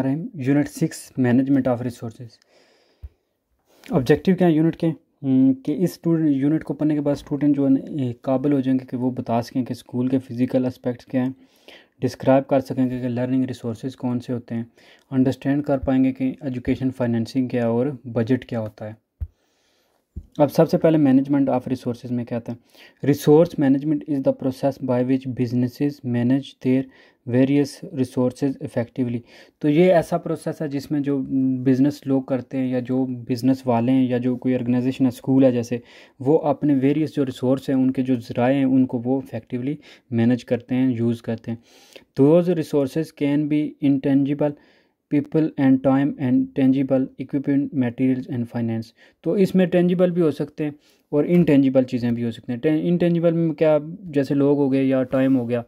आ रहे हैं unit six management of resources objective क्या है यूनिट के हम्म, कि इस यूनिट को पढ़ने के बाद स्टूडेंट जो है काबिल हो जाएंगे कि वो बता सकें कि स्कूल के फिज़िकल एस्पेक्ट्स क्या हैं डिस्क्राइब कर सकेंगे कि लर्निंग रिसोर्सेज कौन से होते हैं अंडरस्टैंड कर पाएंगे कि एजुकेशन फाइनेंसिंग क्या है और बजट क्या होता है अब सबसे पहले मैनेजमेंट ऑफ रिसोर्स में क्या आता है resource management is the process by which businesses manage their various resources effectively तो ये ऐसा प्रोसेस है जिसमें जो बिज़नेस लोग करते हैं या जो बिज़नेस वाले हैं या जो कोई ऑर्गेनाइजेशन है स्कूल है जैसे वो अपने वेरियस जो रिसोर्स हैं उनके जो ज़राए हैं उनको वो इफ़ेक्टिवली मैनेज करते हैं यूज़ करते हैं those resource can be intangible people and time and tangible equipment materials and finance तो इसमें टेंजिबल भी हो सकते हैं और इनटेंजिबल चीज़ें भी हो सकते हैं इनटेंजिबल में क्या जैसे लोग हो गए या टाइम हो गया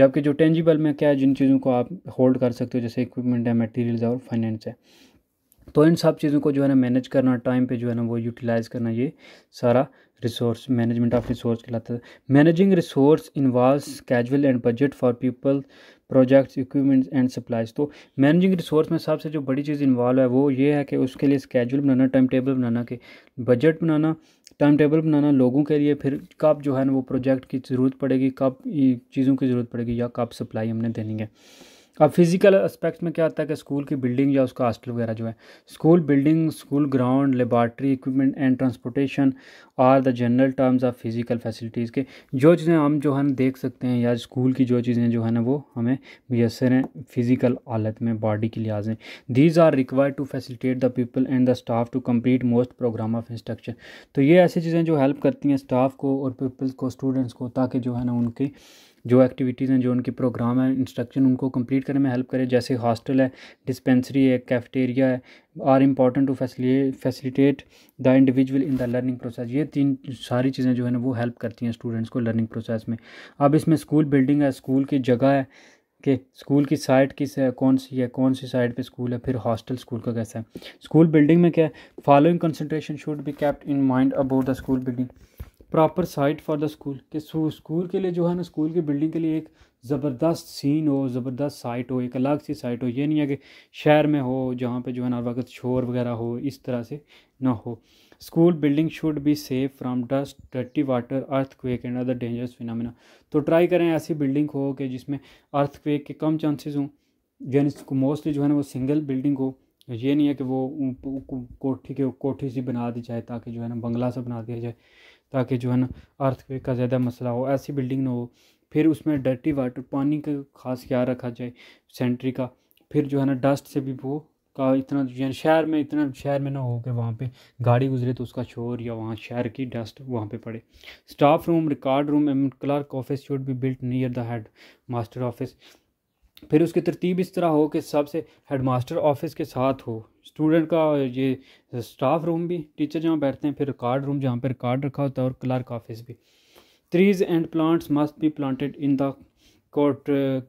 जबकि जो टेंजिबल में क्या है जिन चीज़ों को आप होल्ड कर सकते हो जैसे इक्विपमेंट है मटेरियल्स है और फाइनेंस है तो इन सब चीज़ों को जो है ना मैनेज करना टाइम पे जो है ना वो यूटिलाइज़ करना ये सारा रिसोर्स मैनेजमेंट ऑफ रिसोर्स कहलाता है managing resource involve schedule and budget for people projects equipments and supplies तो मैनेजिंग रिसोर्स में सबसे जो बड़ी चीज़ इन्वॉल्व है वो ये है कि उसके लिए स्केजूल बनाना टाइम टेबल बनाना कि बजट बनाना टाइम टेबल बनाना लोगों के लिए फिर कब जो है ना वो प्रोजेक्ट की ज़रूरत पड़ेगी कब चीज़ों की ज़रूरत पड़ेगी या कब सप्लाई हमने देनी है अब फिज़िकल एस्पेक्ट में क्या आता है कि स्कूल की बिल्डिंग या उसका हॉस्टल वगैरह जो है school building school ground laboratory equipment and transportation are the general terms of physical facilities के जो चीज़ें हम जो है देख सकते हैं या स्कूल की जो चीज़ें जो है ना वो हमें मैसर हैं फिज़िकल हालत में बॉडी के लिहाज में these are required to facilitate the people and the staff to complete most programme of instruction तो ये ऐसी चीज़ें जो हेल्प करती हैं स्टाफ को और पीपल्स को स्टूडेंट्स को ताकि जो है ना उनकी जो एक्टिविटीज़ हैं जो उनके प्रोग्राम हैं इंस्ट्रक्शन उनको कंप्लीट करने में हेल्प करें जैसे हॉस्टल है डिस्पेंसरी है कैफेटेरिया है are important to facilitate the individual in the learning process ये तीन सारी चीज़ें जो है ना वो हेल्प करती हैं स्टूडेंट्स को लर्निंग प्रोसेस में अब इसमें स्कूल बिल्डिंग है स्कूल की जगह है कि स्कूल की साइट किस है कौन सी है कौन सी साइड पे स्कूल है फिर हॉस्टल स्कूल का कैसा है स्कूल बिल्डिंग में क्या है following concentration should be kept in mind about the school building proper site for the school कि स्कूल के लिए जो है ना स्कूल की बिल्डिंग के लिए एक ज़बरदस्त सीन हो ज़बरदस्त साइट हो एक अलग सी साइट हो ये नहीं है कि शहर में हो जहाँ पे जो है ना वक्त शोर वगैरह हो इस तरह से ना हो school building should be safe from dust dirty water earthquake and other dangerous phenomena तो ट्राई करें ऐसी बिल्डिंग हो कि जिसमें अर्थ क्वेक के कम चांसेस हों यानी मोस्टली जो है ना वो सिंगल बिल्डिंग हो ये नहीं है कि वो कोठी के कोठी सी बना दी जाए ताकि जो है ना बंगला सा बना दिया जाए ताकि जो है ना अर्थक्वेक का ज़्यादा मसला हो ऐसी बिल्डिंग ना हो फिर उसमें डर्टी वाटर पानी का खास ख्याल रखा जाए सेंट्री का फिर जो है ना डस्ट से भी वो का इतना यानी शहर में इतना शहर में ना हो कि वहाँ पे गाड़ी गुजरे तो उसका शोर या वहाँ शहर की डस्ट वहाँ पे पड़े staff room record room and clerk office should be built near the headmaster office फिर उसकी तरतीब इस तरह हो कि सबसे हेडमास्टर ऑफिस के साथ हो स्टूडेंट का ये स्टाफ रूम भी टीचर जहाँ बैठते हैं फिर रिकार्ड रूम जहाँ पर रिकार्ड रखा होता है और क्लर्क ऑफिस भी trees and plants must be planted in the court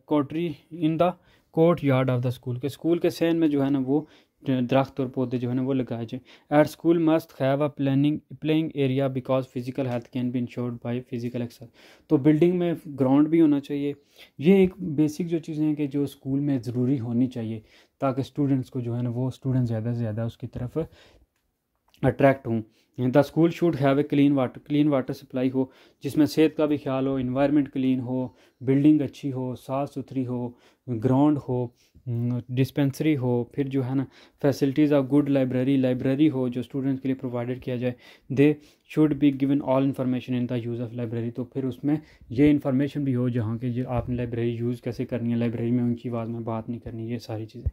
courtyard in the courtyard of the school के स्कूल के सैन में जो है ना वो दरख्त और पौधे जो है ना वो लगाए जाए at school must have a planning playing area because physical health can be ensured by physical exercise तो बिल्डिंग में ग्राउंड भी होना चाहिए ये एक बेसिक जो चीज़ें हैं कि जो स्कूल में ज़रूरी होनी चाहिए ताकि स्टूडेंट्स को जो है ना वो स्टूडेंट ज़्यादा से ज़्यादा उसकी तरफ अट्रैक्ट हों the school should have a clean water clean water supply हो जिसमें सेहत का भी ख्याल हो इन्वायरमेंट क्लीन हो बिल्डिंग अच्छी हो साफ़ सुथरी हो ग्राउंड हो डिस्पेंसरी हम्म, हो फिर जो है ना facilities of good library library हो जो स्टूडेंट्स के लिए प्रोवाइडेड किया जाए they should be given all information in the use of library तो फिर उसमें ये इन्फॉर्मेशन भी हो जहाँ के जो आपने लाइब्रेरी यूज़ कैसे करनी है लाइब्रेरी में उनकी आवाज़ में बात नहीं करनी ये सारी चीज़ें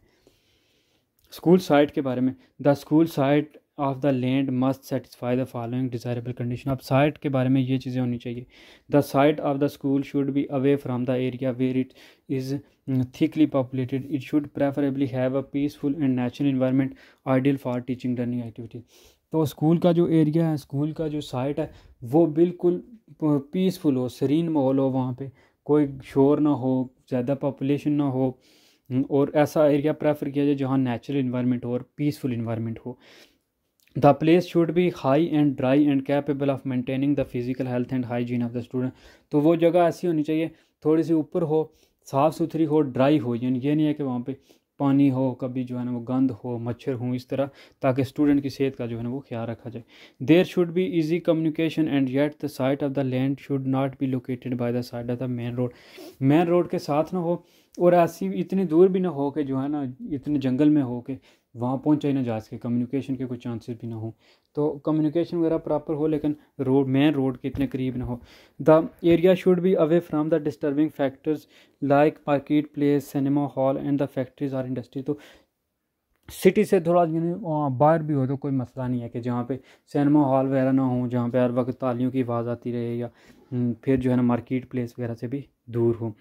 स्कूल साइट के बारे में the school site of the land must satisfy the following desirable condition आप साइट के बारे में ये चीज़ें होनी चाहिए the site of the school should be away from the area where it is thickly populated it should preferably have a peaceful and natural environment ideal for teaching learning activity तो school का जो area है school का जो site है वो बिल्कुल peaceful हो सरीन माहौल हो वहाँ पे कोई शोर ना हो ज़्यादा पॉपुलेशन ना हो और ऐसा एरिया प्रेफर किया जाए जहाँ नेचुरल इन्वायरमेंट हो और पीसफुल इन्वायरमेंट हो the place should be high and dry and capable of maintaining the physical health and hygiene of the student तो वो जगह ऐसी होनी चाहिए थोड़ी सी ऊपर हो साफ़ सुथरी हो ड्राई हो यानी ये नहीं है कि वहाँ पे पानी हो कभी जो है ना वो गंद हो मच्छर हो इस तरह ताकि स्टूडेंट की सेहत का जो है ना वो ख्याल रखा जाए there should be easy communication and yet the site of the land should not be located by the side of the main road main road के साथ ना हो और ऐसी इतनी दूर भी ना हो के जो है ना इतने जंगल में हो के वहाँ पहुँचा ही ना जा सके कम्युनिकेशन के कोई चांसेस भी ना हो तो कम्युनिकेशन वगैरह प्रॉपर हो लेकिन रोड मेन रोड के इतने करीब ना हो the area should be away from the disturbing factors like market place cinema hall and the factories और इंडस्ट्री तो सिटी से थोड़ा बाहर भी हो तो कोई मसला नहीं है कि जहाँ पे सिनेमा हॉल वगैरह ना हो जहाँ पे हर वक्त तालियों की आवाज़ आती रहे या हम्म, फिर जो है ना मार्केट प्लेस वगैरह से भी दूर हो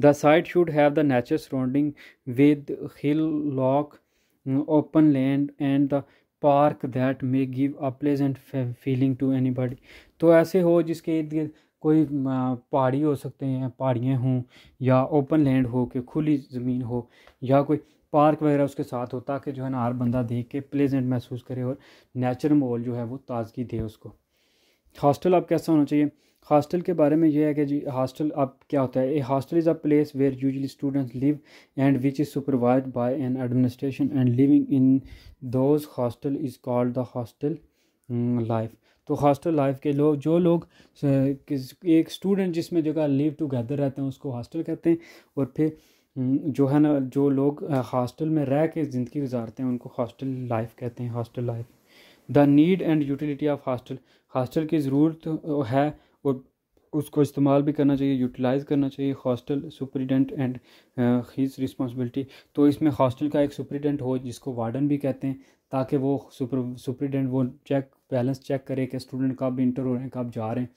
the site should have the nature surrounding with hillock open land and park that may give a pleasant feeling to anybody तो ऐसे हो जिसके इर्द गिर्द कोई पहाड़ी हो सकते हैं पहाड़ियाँ हों या ओपन लैंड हो कि खुली ज़मीन हो या कोई पार्क वगैरह उसके साथ हो ताकि जो है ना हर बंदा देख के प्लेजेंट महसूस करे और नेचुरल माहौल जो है वो ताज़गी दे उसको हॉस्टल आप कैसा होना चाहिए हॉस्टल के बारे में यह है कि जी हॉस्टल अब क्या होता है a hostel is a place where usually students live and which is supervise by an administration and living in those hostel is called the hostel life तो हॉस्टल लाइफ के लोग जो लोग एक स्टूडेंट जिसमें जगह लिव टुगेदर रहते हैं उसको हॉस्टल कहते हैं और फिर mm, जो है ना जो लोग हॉस्टल में रह के ज़िंदगी गुजारते हैं उनको हॉस्टल लाइफ कहते हैं hostel life the need and utility of hostel hostel की ज़रूरत है और उसको इस्तेमाल भी करना चाहिए यूटिलाइज़ करना चाहिए hostel superintendent and his responsibility तो इसमें हॉस्टल का एक सुप्रीडेंट हो जिसको वार्डन भी कहते हैं ताकि वो सुपर सुप्रीडेंट वो चेक बैलेंस चेक करे कि स्टूडेंट कब इंटर हो रहे हैं कब जा रहे हैं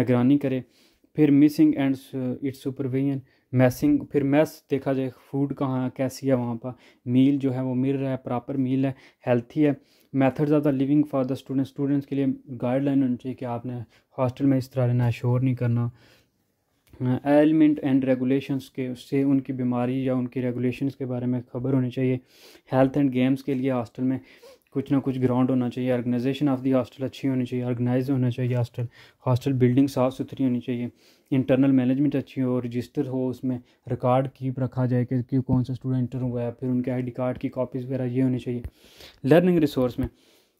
निगरानी करे फिर messing and its supervision messing फिर मैस देखा जाए फूड कहाँ कैसी है वहाँ पर मील जो है वो मिल रहा है प्रॉपर मील है हेल्थी है methods of the living for the student students के लिए गाइडलाइन होनी चाहिए कि आपने हॉस्टल में इस तरह रहना शोर नहीं करना एलिमेंट एंड रेगुलेशंस के उससे उनकी बीमारी या उनकी रेगुलेशंस के बारे में खबर होनी चाहिए हेल्थ एंड गेम्स के लिए हॉस्टल में कुछ ना कुछ ग्राउंड होना चाहिए ऑर्गेनाइजेशन ऑफ दी हॉस्टल अच्छी होनी चाहिए ऑर्गेनाइज होना चाहिए हॉस्टल हॉस्टल बिल्डिंग साफ़ सुथरी होनी चाहिए इंटरनल मैनेजमेंट अच्छी हो रजिस्टर हो उसमें रिकॉर्ड कीप रखा जाए कि, कौन सा स्टूडेंट इंटर हुआ है फिर उनके आईडी कार्ड की कॉपीज़ वगैरह ये होनी चाहिए लर्निंग रिसोर्स में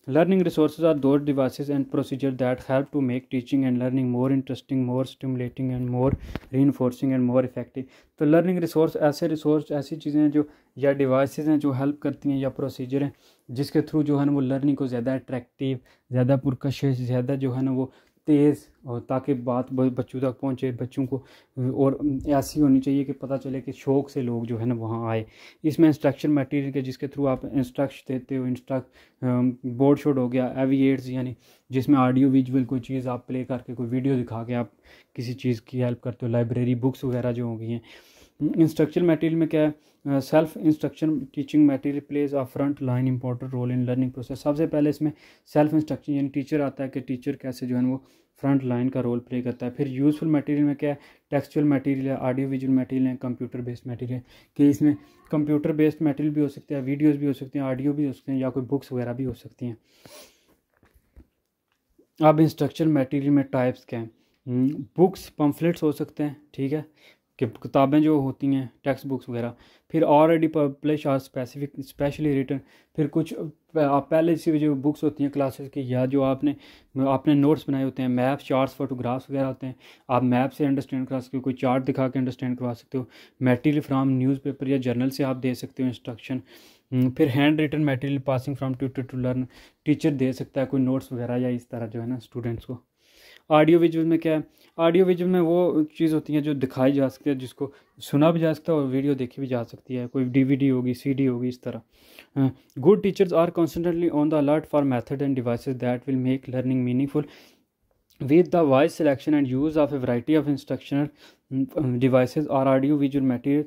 Learning resources are those devices and procedures that help to make teaching and learning more interesting, more stimulating and more reinforcing and more effective. तो learning resource ऐसे resource ऐसी चीज़ें हैं जो या devices हैं जो help करती हैं या procedure हैं जिसके थ्रू जो है ना वो learning को ज़्यादा attractive, ज़्यादा पुरकशिश ज़्यादा जो है ना वो तेज़ और ताकि बात बच्चों तक पहुंचे बच्चों को और ऐसी होनी चाहिए कि पता चले कि शौक़ से लोग जो है ना वहाँ आए इसमें इंस्ट्रक्शन मटेरियल के जिसके थ्रू आप इंस्ट्रक्श देते हो इंस्ट्रक्ट बोर्ड शोड हो गया एविएट्स यानी जिसमें ऑडियो विजुअल कोई चीज़ आप प्ले करके कोई वीडियो दिखा के आप किसी चीज़ की हेल्प करते हो लाइब्रेरी बुक्स वगैरह जो हो गई हैं इंस्ट्रक्शन मटेरियल में क्या है self instruction teaching material plays a front line important role in learning process सबसे पहले इसमें सेल्फ इंस्ट्रक्शन यानी टीचर आता है कि टीचर कैसे जो है वो फ्रंट लाइन का रोल प्ले करता है फिर यूज़फुल मटेरियल में क्या है टेक्सचुअल मटेरियल है ऑडियो विजुअल मटेरियल है कंप्यूटर बेस्ड मटेरियल कि इसमें कंप्यूटर बेस्ड मटेरियल भी हो सकते हैं वीडियोज़ भी हो सकते हैं ऑडियो भी हो सकते हैं या कोई बुक्स वगैरह भी हो सकती हैं अब इंस्ट्रक्चर मटेरियल में टाइप्स क्या हैं बुक्स hmm, पम्फलेट्स हो सकते हैं ठीक है कि किताबें जो होती हैं टेक्स्ट बुक्स वगैरह फिर ऑलरेडी पब्लिश और स्पेसिफिक स्पेशली रिटर्न फिर कुछ आप पहले से जो बुक्स होती हैं क्लासेस की या जो आपने आपने नोट्स बनाए होते हैं मैप्स चार्ट्स फोटोग्राफ्स वगैरह होते हैं आप मैप से अंडरस्टैंड करा सकते हो कोई चार्ट दिखा के अंडरस्टैंड करवा सकते हो मेटीरियल फ्राम न्यूज़पेपर या जर्नल से आप दे सकते हो इंस्ट्रक्शन हम्म, फिर hand written material passing from tutor to learn teacher दे सकता है कोई नोट्स वगैरह या इस तरह जो है ना स्टूडेंट्स को ऑडियो विजुअल में क्या है ऑडियो विजुअल में वो चीज़ होती है जो दिखाई जा सकती है जिसको सुना भी जा सकता है और वीडियो देखी भी जा सकती है कोई डीवीडी होगी सीडी होगी इस तरह good teachers are concentratedly on the alert for method and devices that will make learning meaningful with the wise selection and use of a variety of instructional device और audio visual material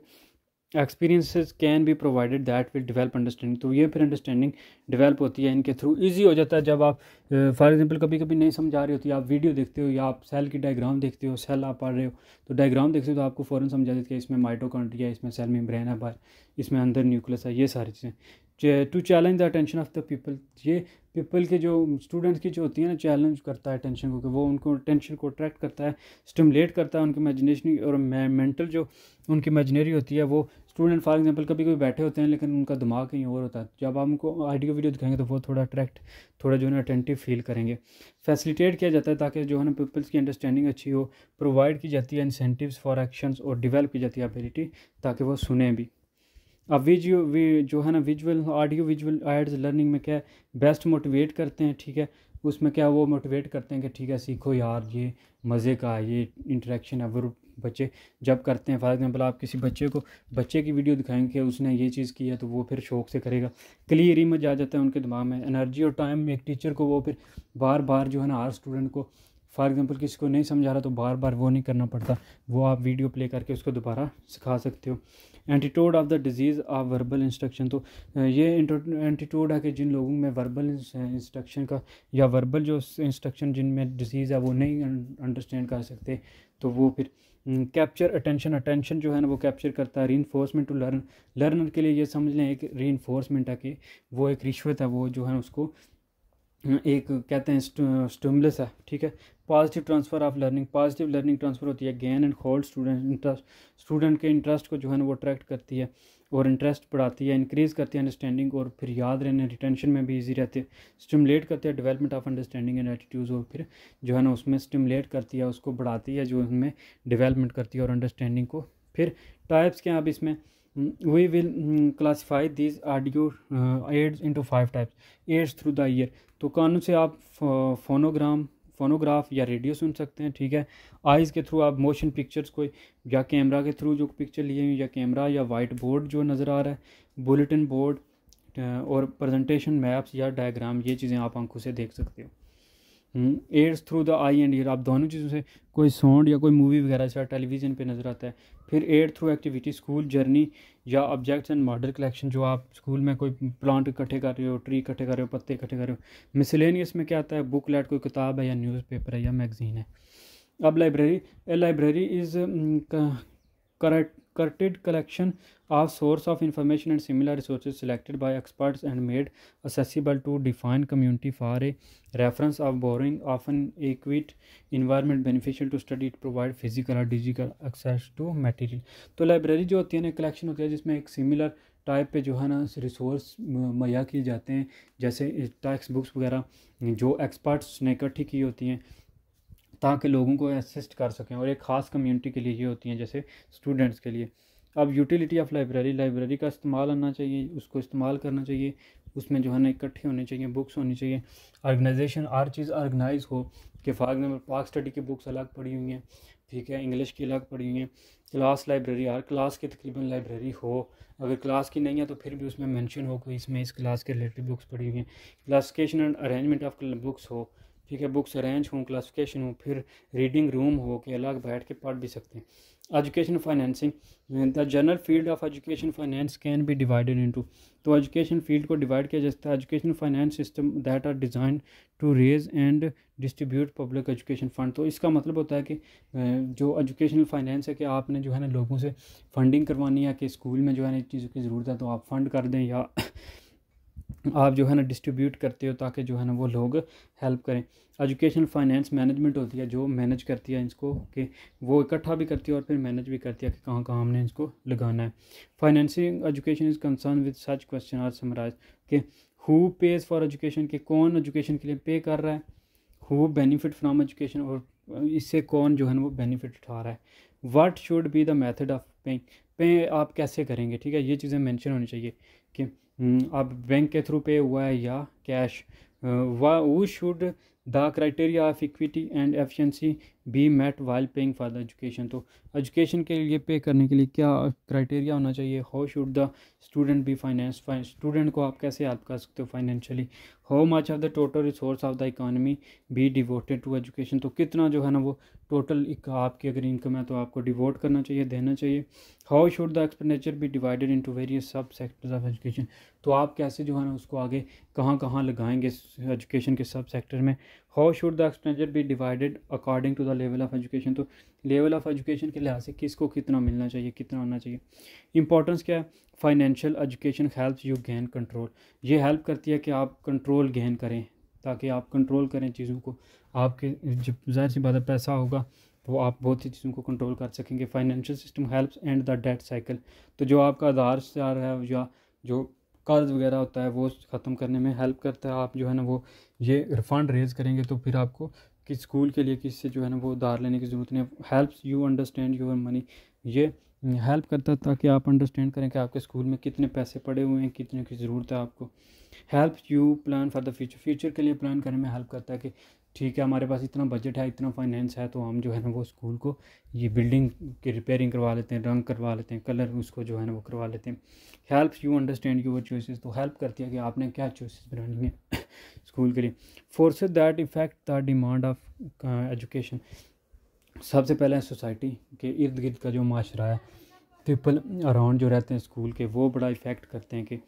experiences can be provided that will develop understanding तो ये फिर understanding develop होती है इनके through easy हो जाता है जब आप फॉर एग्जांपल कभी कभी नहीं समझ आ रही होती आप वीडियो देखते हो या आप सेल की डायग्राम देखते हो सेल आप पढ़ रहे हो तो डायग्राम देखते हो तो आपको फ़ौरन समझा देती है इसमें माइटोकॉन्ट्रिया इसमें सेल मेम्ब्रेन है इसमें अंदर न्यूक्लियस है ये सारी चीज़ें to challenge the attention of the people ये पीपल के जो स्टूडेंट्स की जो होती है ना चैलेंज करता है टेंशन को कि वो उनको टेंशन को अट्रैक्ट करता है स्टिमुलेट करता है उनकी इमेजिनेशन और मेंटल जो उनकी इमेजिनरी होती है वो स्टूडेंट फॉर एग्जांपल कभी कभी बैठे होते हैं लेकिन उनका दिमाग कहीं और होता है जब आप उनको आइडियो वीडियो दिखाएंगे तो वो थोड़ा अट्रैक्ट थोड़ा जो है ना अटेंटिव फील करेंगे फैसिलिटेट किया जाता है ताकि जो है ना पीपल्स की अंडरस्टैंडिंग अच्छी हो प्रोवाइड की जाती है इंसेंटिव फॉर एक्शंस और डिवेल्प की जाती है एबिलिटी ताकि वो सुने भी अब विजुअल वी जो है ना visual audio visual aids learning में क्या है बेस्ट मोटिवेट करते हैं ठीक है उसमें क्या वो मोटिवेट करते हैं कि ठीक है सीखो यार ये मज़े का ये इंटरेक्शन है वो बच्चे जब करते हैं फॉर एग्जांपल आप किसी बच्चे को बच्चे की वीडियो दिखाएंगे कि उसने ये चीज़ की है तो वो फिर शौक से करेगा क्लियर इमेज आ जाता है उनके दिमाग में एनर्जी और टाइम एक टीचर को वो फिर बार बार जो है ना हर स्टूडेंट को फॉर एग्ज़ाम्पल किसी को नहीं समझा रहा तो बार बार वो नहीं करना पड़ता वो आप वीडियो प्ले करके उसको दोबारा सिखा सकते हो antidote of the disease of verbal instruction तो ये एंटीटोड है कि जिन लोगों में वर्बल इंस्ट्रक्शन का या वर्बल जो इंस्ट्रक्शन जिन में डिजीज़ है वो नहीं अंडरस्टैंड कर सकते तो वो फिर कैप्चर अटेंशन अटेंशन जो है ना वो कैप्चर करता है री इन्फोर्समेंट टू लर्न लर्नर के लिए ये समझ लें एक री इन्फोर्समेंट है कि वो एक रिश्वत है वो जो है उसको हाँ, एक कहते हैं स्टमलेस है ठीक है positive transfer of learning positive learning transfer होती है gain and hold student interest student के इंटरेस्ट को जो है ना वो अट्रैक्ट करती है और इंटरेस्ट बढ़ाती है इंक्रीज़ करती है अंडरस्टैंडिंग और फिर याद रहने रिटेंशन में भी ईजी रहती है स्टिमुलेट करती है development of understanding and attitude और फिर जो है ना उसमें स्टिमुलेट करती है उसको बढ़ाती है जो उसमें डिवेलपमेंट करती है और अंडरस्टैंडिंग को फिर टाइप्स के अब इसमें Mm, we will mm, classify these audio uh, aids into five types aids through the ear तो कानों से आप फोनोग्राम uh, फोनोग्राफ या रेडियो सुन सकते हैं ठीक है आइज़ के थ्रू आप मोशन पिक्चर्स को या कैमरा के थ्रू जो पिक्चर लिए हैं या कैमरा या वाइट बोर्ड जो नज़र आ रहा है बुलेटिन बोर्ड uh, और प्रेजेंटेशन मैप्स या डायग्राम ये चीज़ें आप आंखों से देख सकते हो aids through the eye and ear आप दोनों चीज़ों से कोई साउंड या कोई मूवी वगैरह से टेलीविज़न पे नज़र आता है फिर aid through activity school journey या ऑब्जेक्ट्स एंड मॉडल कलेक्शन जो आप स्कूल में कोई प्लांट इकट्ठे कर रहे हो ट्री इकट्ठे कर रहे हो पत्ते इकट्ठे कर रहे हो मिसलेनियस में क्या आता है बुक लेट कोई किताब है या न्यूज़पेपर है या मैगज़ीन है अब library library is correct concerted collection of source of information and similar resources selected by experts and made accessible to define community for a reference of borrowing often equate environment beneficial to study it provide physical और digital access to material तो library जो होती है ना collection होती है जिसमें एक सिमिलर टाइप पे जो है ना रिसोर्स मुहैया किए जाते हैं जैसे टेक्स्ट बुक्स वगैरह जो एक्सपर्ट्स ने इकट्ठी की होती हैं ताकि लोगों को असिस्ट कर सकें और एक ख़ास कम्युनिटी के लिए ये होती हैं जैसे स्टूडेंट्स के लिए अब यूटिलिटी ऑफ लाइब्रेरी लाइब्रेरी का इस्तेमाल आना चाहिए उसको इस्तेमाल करना चाहिए उसमें जो है ना इकट्ठे होने चाहिए बुक्स होनी चाहिए ऑर्गेनाइजेशन हर चीज़ ऑर्गेनाइज हो कि फॉर एग्जाम्पल पाक स्टडी की बुक्स अलग पड़ी हुई हैं ठीक है इंग्लिश की अलग पड़ी हुई हैं क्लास लाइब्रेरी हर क्लास की तकरीबन लाइब्रेरी हो अगर क्लास की नहीं है तो फिर भी उसमें मेंशन हो कोई इसमें इस क्लास के रिलेटेड बुक्स पड़ी हुई हैं classification and arrangement of books हो ठीक है बुक्स अरेंज हों क्लासिफिकेशन हो फिर रीडिंग रूम हो के अलग बैठ के पढ़ भी सकते हैं education financing the general field of education finance can be divided into तो एजुकेशन फील्ड को डिवाइड किया जाता है education finance system that are design to raise and distribute public education fund तो इसका मतलब होता है कि जो एजुकेशनल फाइनेंस है कि आपने जो है ना लोगों से फंडिंग करवानी है कि स्कूल में जो है ना चीज़ों की ज़रूरत है तो आप फंड कर दें या आप जो है ना डिस्ट्रीब्यूट करते हो ताकि जो है ना वो लोग हेल्प करें एजुकेशन फाइनेंस मैनेजमेंट होती है जो मैनेज करती है इसको कि वो इकट्ठा भी करती है और फिर मैनेज भी करती है कि कहाँ कहाँ हमने इसको लगाना है financing education is concern with such question are summarise कि हु पेज फॉर एजुकेशन के कौन एजुकेशन के लिए पे कर रहा है हु बेनिफिट फ्राम एजुकेशन और इससे कौन जो है ना वो बेनिफिट उठा रहा है what should be the method of paying पे आप कैसे करेंगे ठीक है ये चीज़ें मैंशन होनी चाहिए कि हम्म, अब बैंक के थ्रू पे हुआ है या कैश वो should the criteria of equity and efficiency be met while paying for the education तो एजुकेशन के लिए पे करने के लिए क्या क्राइटेरिया होना चाहिए how should the student be finance student को आप कैसे हेल्प कर सकते हो financially how much of the total resource of the economy be devoted to education तो कितना जो है ना वो टोटल आपकी अगर इनकम है तो आपको डिवोट करना चाहिए देना चाहिए how should the expenditure be divided into various sub sectors of education तो आप कैसे जो है ना उसको आगे कहाँ कहाँ लगाएंगे एजुकेशन के सब सेक्टर में how should the expenditure be divided according to the level of education तो लेवल ऑफ एजुकेशन के लिहाज से किसको कितना मिलना चाहिए कितना आना चाहिए इंपॉर्टेंस क्या है financial education helps you gain control ये हेल्प करती है कि आप कंट्रोल गेन करें ताकि आप कंट्रोल करें चीज़ों को आपके जब जाहिर सी बात है पैसा होगा तो आप बहुत सी चीज़ों को कंट्रोल कर सकेंगे financial system helps and the debt cycle तो जो आपका आधार है या जो कर्ज़ वगैरह होता है वो ख़त्म करने में हेल्प करता है आप जो है ना वो ये रिफंड रेज़ करेंगे तो फिर आपको कि स्कूल के लिए किससे जो है ना वो उधार लेने की ज़रूरत नहीं help you understand your money ये हेल्प करता है ताकि आप अंडरस्टैंड करें कि आपके स्कूल में कितने पैसे पड़े हुए हैं कितने की ज़रूरत है आपको help you plan for the future future के लिए प्लान करने में हेल्प करता है कि ठीक है हमारे पास इतना बजट है इतना फाइनेंस है तो हम जो है ना वो स्कूल को ये बिल्डिंग की रिपेयरिंग करवा लेते हैं रंग करवा लेते हैं कलर उसको जो है ना वो करवा लेते हैं help you understand your choices तो हेल्प करती है कि आपने क्या चॉइसेस बनानी है स्कूल के लिए force that affect the demand of education सबसे पहले सोसाइटी के इर्द गिर्द का जो माशरा है पीपल अराउंड जो रहते हैं स्कूल के वो बड़ा इफ़ेक्ट करते हैं कि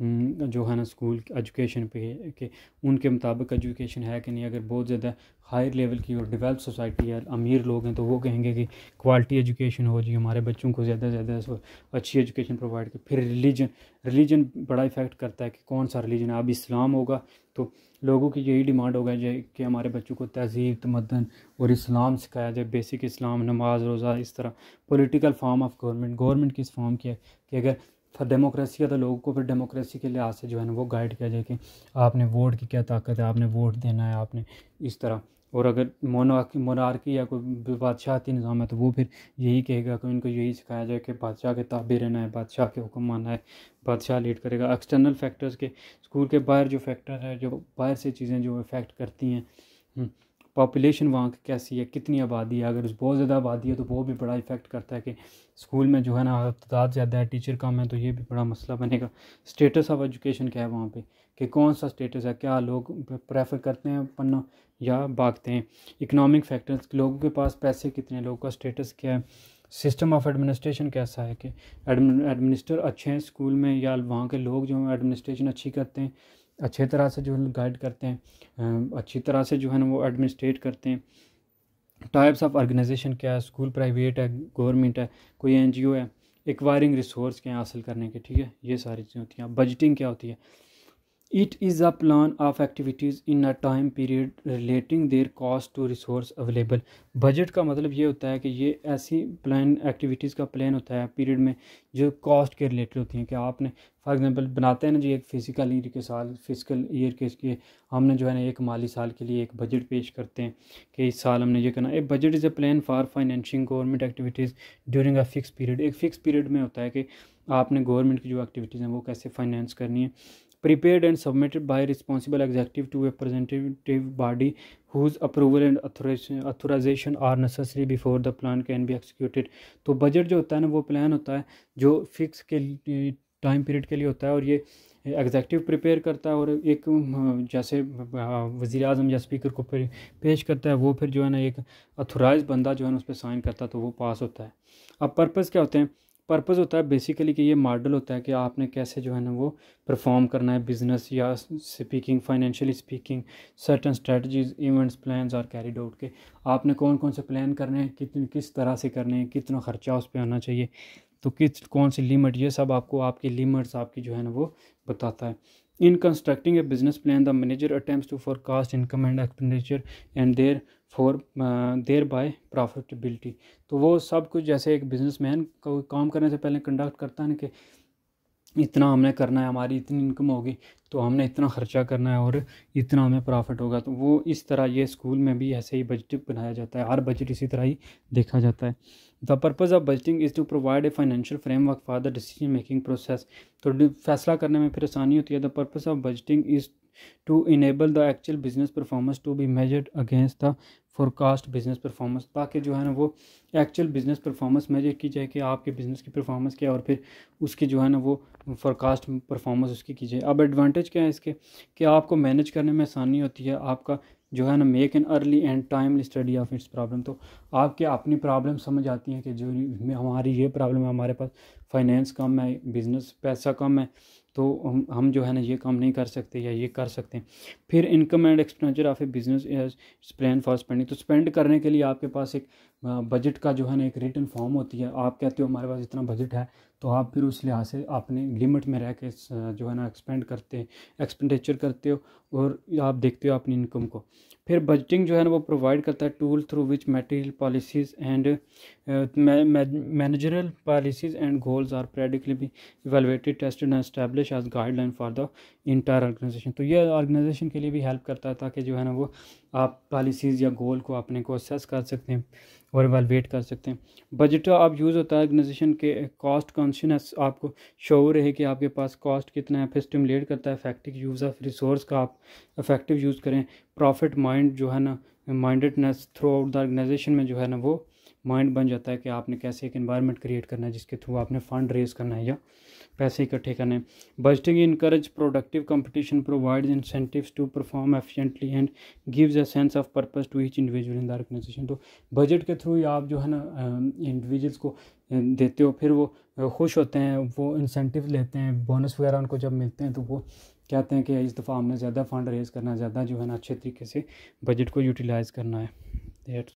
हम्म, जो है ना स्कूल एजुकेशन पे के उनके मुताबिक एजुकेशन है कि नहीं अगर बहुत ज़्यादा हायर लेवल की और डेवलप सोसाइटी है अमीर लोग हैं तो वो कहेंगे कि क्वालिटी एजुकेशन हो जी हमारे बच्चों को ज़्यादा से ज़्यादा अच्छी एजुकेशन प्रोवाइड कर फिर रिलीजन रिलीजन बड़ा इफ़ेक्ट करता है कि कौन सा रिलीजन है अब इस्लाम होगा तो लोगों की यही डिमांड होगा जो कि हमारे बच्चों को तहजीब तमदन और इस्लाम सिखाया जाए बेसिक इस्लाम नमाज रोज़ा इस तरह political form of government government किस फॉर्म की है कि अगर था डेमोक्रेसी का तो लोगों को फिर डेमोक्रेसी के लिहाज से जो है ना वो गाइड किया जाए कि आपने वोट की क्या ताकत है आपने वोट देना है आपने इस तरह और अगर मोनो मोनार्की या कोई बादशाहती निज़ाम है तो वो फिर यही कहेगा कि उनको यही सिखाया जाए कि बादशाह के ताबे रहना है बादशाह के हुक्म मानना है बादशाह लीड करेगा एक्सटर्नल फैक्टर्स के स्कूल के बाहर जो फैक्टर है जो बाहर से चीज़ें जो इफेक्ट करती हैं हम्म, पॉपुलेशन वहाँ की कैसी है कितनी आबादी है अगर बहुत ज़्यादा आबादी है तो वो भी बड़ा इफ़ेक्ट करता है कि स्कूल में जो है ना तादाद ज़्यादा है टीचर कम है तो ये भी बड़ा मसला बनेगा स्टेटस ऑफ एजुकेशन क्या है वहाँ पे कि कौन सा स्टेटस है क्या लोग प्रेफर करते हैं पढ़ना या भागते हैं इकनॉमिक फैक्टर्स लोगों के पास पैसे कितने लोगों का स्टेटस क्या है सिस्टम ऑफ एडमिनिस्ट्रेशन कैसा है कि एडमिनिस्टर अच्छे हैं स्कूल में या वहाँ के लोग जो हैं एडमिनिस्ट्रेशन अच्छी करते हैं अच्छे तरह से जो है गाइड करते हैं अच्छी तरह से जो है ना वो एडमिनिस्ट्रेट करते हैं टाइप्स ऑफ ऑर्गेनाइजेशन क्या है स्कूल प्राइवेट है गवर्नमेंट है कोई एनजीओ है एक्वायरिंग रिसोर्स क्या हासिल करने के ठीक है ये सारी चीज़ें होती हैं बजटिंग क्या होती है It is a plan of activities in a time period relating their cost to resource available. Budget का मतलब ये होता है कि ये ऐसी प्लान एक्टिविटीज़ का प्लान होता है पीरियड में जो कॉस्ट के रिलेटेड होती हैं कि आपने फॉर एग्जांपल बनाते हैं ना जी एक फिजिकल ईयर के साल फिजिकल ईयर के इसके हमने जो है ना एक माली साल के लिए एक बजट पेश करते हैं कि इस साल हमने ये करना a budget is a plan for financing government activities during a fix period एक फ़िक्स पीरियड में होता है कि आपने गवर्नमेंट की जो एक्टिविटीज़ हैं वो कैसे फाइनेंस करनी है prepared and submitted by responsible executive to a representative body whose approval and authorization are necessary before the plan can be executed तो budget जो होता है ना वो plan होता है जो fix के time period के लिए होता है और ये एग्जैक्टिव प्रिपेयर करता है और एक जैसे वज़ी अजम या स्पीकर को पेश करता है वो फिर जो है ना एक अथोराइज बंदा जो है ना उस पर साइन करता है तो वो पास होता है अब पर्पज़ क्या होते हैं पर्पज़ होता है बेसिकली कि ये मॉडल होता है कि आपने कैसे जो है ना वो परफॉर्म करना है बिज़नेस या speaking financially speaking certain strategies events plans और कैरीड आउट के आपने कौन कौन से प्लान करने हैं कितने किस तरह से करने हैं कितना ख़र्चा उस पर आना चाहिए तो किस कौन सी लिमिट ये सब आपको आपकी लिमिट्स आपकी जो है ना वो बताता है in constructing a business plan the manager attempt to forecast income and expenditure and therefore thereby profitability तो वो सब कुछ जैसे एक बिजनेसमैन को काम करने से पहले कंडक्ट करता है ना कि इतना हमने करना है हमारी इतनी इनकम होगी तो हमने इतना ख़र्चा करना है और इतना हमें प्रॉफिट होगा तो वो इस तरह ये स्कूल में भी ऐसे ही बजट बनाया जाता है हर बजट इसी तरह ही देखा जाता है the purpose of budgeting is to provide a financial framework for the decision making process तो फैसला करने में फिर आसानी होती है the purpose of budgeting is to enable the actual business performance to be measured against the forecast business performance ताकि जो है ना वो एक्चुअल बिज़नेस परफॉर्मेंस मेजर की जाए कि आपके बिज़नेस की परफॉर्मेंस क्या और फिर उसकी जो है ना वो फोरकास्ट परफॉर्मेंस उसकी की जाए अब एडवांटेज क्या है इसके कि आपको मैनेज करने में आसानी होती है आपका जो है ना make an early and timely study of its problem तो आपके अपनी प्रॉब्लम समझ आती हैं कि जो हमारी ये प्रॉब्लम है हमारे पास फाइनेंस कम है बिज़नेस पैसा कम है तो हम हम जो है ना ये काम नहीं कर सकते या ये कर सकते हैं फिर income and expenditure of a business is plan for spending तो स्पेंड करने के लिए आपके पास एक बजट का जो है ना एक रिटर्न फॉर्म होती है आप कहते हो हमारे पास इतना बजट है तो आप फिर उस लिहाज से अपने लिमिट में रह के जो है ना एक्सपेंड करते एक्सपेंडिचर करते हो और आप देखते हो अपनी इनकम को फिर बजटिंग जो है ना वो प्रोवाइड करता है tool through which material policies and managerial policies and goals are periodically evaluated tested and establish as guideline for the entire organisation तो ये ऑर्गेनाइजेशन के लिए भी हेल्प करता है ताकि जो है ना वो आप पॉलिसीज़ या गोल को अपने को असेस कर सकते हैं और वेट कर सकते हैं बजट आप यूज़ होता है ऑर्गेनाइजेशन के कॉस्ट कॉन्शियनस आपको शोर है कि आपके पास कॉस्ट कितना है फिर स्टिमुलेट करता है इफेक्टिव यूज़ ऑफ रिसोर्स का आप इफेक्टिव यूज़ करें प्रॉफिट माइंड जो है ना mindedness throughout the organisation में जो है ना वो माइंड बन जाता है कि आपने कैसे एक इन्वायरमेंट क्रिएट करना है जिसके थ्रू आपने फंड रेज करना है या पैसे इकट्ठे करने हैं budgeting encourage productive competition provide incentive to perform efficiently and gives a sense of purpose to each individual in the organisation तो बजट के थ्रू आप जो है ना इंडिविजुअल्स को देते हो फिर वो खुश होते हैं वो इंसेंटिव लेते हैं बोनस वगैरह उनको जब मिलते हैं तो वो कहते हैं कि इस दफ़ा हमने ज़्यादा फ़ंड रेज़ करना है ज़्यादा जो है ना अच्छे तरीके से बजट को यूटिलाइज़ करना है